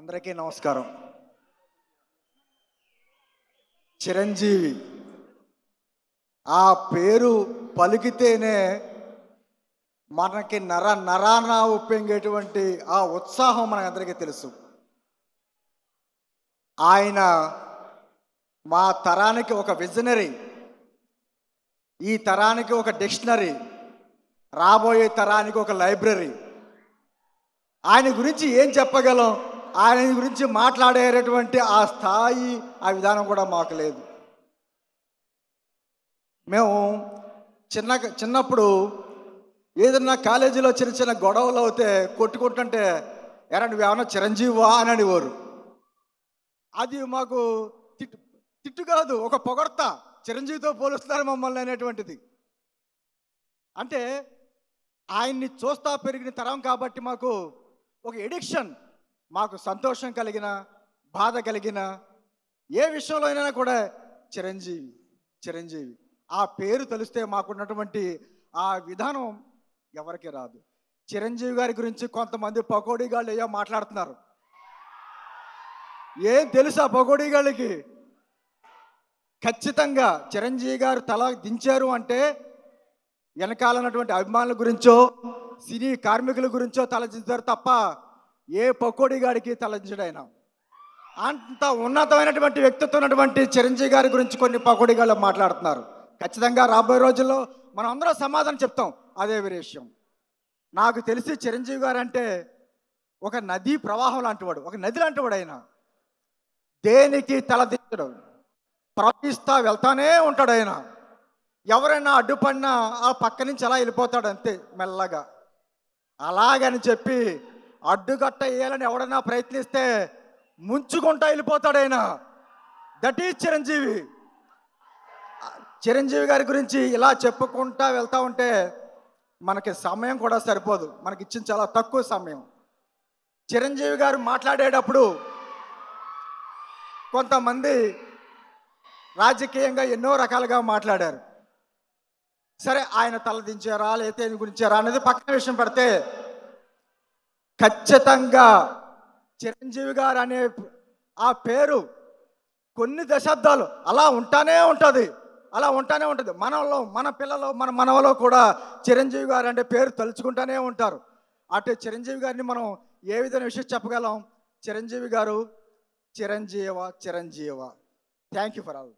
అందరికీ నమస్కారం చిరంజీవి ఆ పేరు పలికితేనే మనకి నర నరాన ఉప్పెంగేటువంటి ఆ ఉత్సాహం అందరికీ తెలుసు ఆయన మా తరానికి ఒక విజనరీ ఈ తరానికి ఒక డిక్షనరీ రాబోయే తరానికి ఒక లైబ్రరీ ఆయన గురించి ఏం చెప్పగలం ఆయన గురించి మాట్లాడేటటువంటి ఆ స్థాయి ఆ విధానం కూడా మాకు లేదు మేము చిన్న చిన్నప్పుడు ఏదన్నా కాలేజీలో చిన్న చిన్న గొడవలు అవుతే కొట్టుకుంటుంటే ఎరండి ఏమన్నా చిరంజీవా అని అనేవారు అది మాకు తిట్టు తిట్టు కాదు ఒక పొగడత చిరంజీవితో పోలుస్తారు మమ్మల్ని అనేటువంటిది అంటే ఆయన్ని చూస్తా పెరిగిన తరం కాబట్టి మాకు ఒక ఎడిక్షన్ మాకు సంతోషం కలిగిన బాధ కలిగిన ఏ విషయంలో అయినా కూడా చిరంజీవి చిరంజీవి ఆ పేరు తెలిస్తే మాకున్నటువంటి ఆ విధానం ఎవరికి రాదు చిరంజీవి గారి గురించి కొంతమంది పకోడీగాళ్ళు ఏయో మాట్లాడుతున్నారు ఏం తెలుసా పకోడీగాళ్ళకి ఖచ్చితంగా చిరంజీవి గారు తల దించారు అంటే వెనకాలన్నటువంటి అభిమానుల గురించో సినీ కార్మికుల గురించో తల దించారు తప్ప ఏ పకోడి గారికి తలంచడైన అంత ఉన్నతమైనటువంటి వ్యక్తిత్వం ఉన్నటువంటి చిరంజీవి గారి గురించి కొన్ని పకోడి గారు మాట్లాడుతున్నారు ఖచ్చితంగా రాబోయే రోజుల్లో మనం అందరం సమాధానం చెప్తాం అదే విషయం నాకు తెలిసి చిరంజీవి గారు అంటే ఒక నదీ ప్రవాహం లాంటివాడు ఒక నది లాంటివాడు ఆయన దేనికి తలదించడం ప్రవహిస్తా వెళ్తానే ఉంటాడు ఆయన ఎవరైనా అడ్డుపడినా ఆ పక్క నుంచి అలా వెళ్ళిపోతాడు అంతే మెల్లగా అలాగని చెప్పి అడ్డుగట్ట వేయాలని ఎవడైనా ప్రయత్నిస్తే ముంచుకుంటా వెళ్ళిపోతాడైనా దట్ ఈజ్ చిరంజీవి చిరంజీవి గారి గురించి ఇలా చెప్పుకుంటా వెళ్తూ ఉంటే మనకి సమయం కూడా సరిపోదు మనకి ఇచ్చిన చాలా తక్కువ సమయం చిరంజీవి గారు మాట్లాడేటప్పుడు కొంతమంది రాజకీయంగా ఎన్నో రకాలుగా మాట్లాడారు సరే ఆయన తలదించారా లేతే గురించారా అనేది పక్కన విషయం పెడితే ఖచ్చితంగా చిరంజీవి గారు అనే ఆ పేరు కొన్ని దశాబ్దాలు అలా ఉంటానే ఉంటుంది అలా ఉంటానే ఉంటుంది మనలో మన పిల్లలు మన మనవలో కూడా చిరంజీవి గారు అంటే పేరు తలుచుకుంటూనే ఉంటారు అటు చిరంజీవి గారిని మనం ఏ విధమైన విషయం చెప్పగలం చిరంజీవి గారు చిరంజీవ చిరంజీవ థ్యాంక్ యూ ఫర్ ఆల్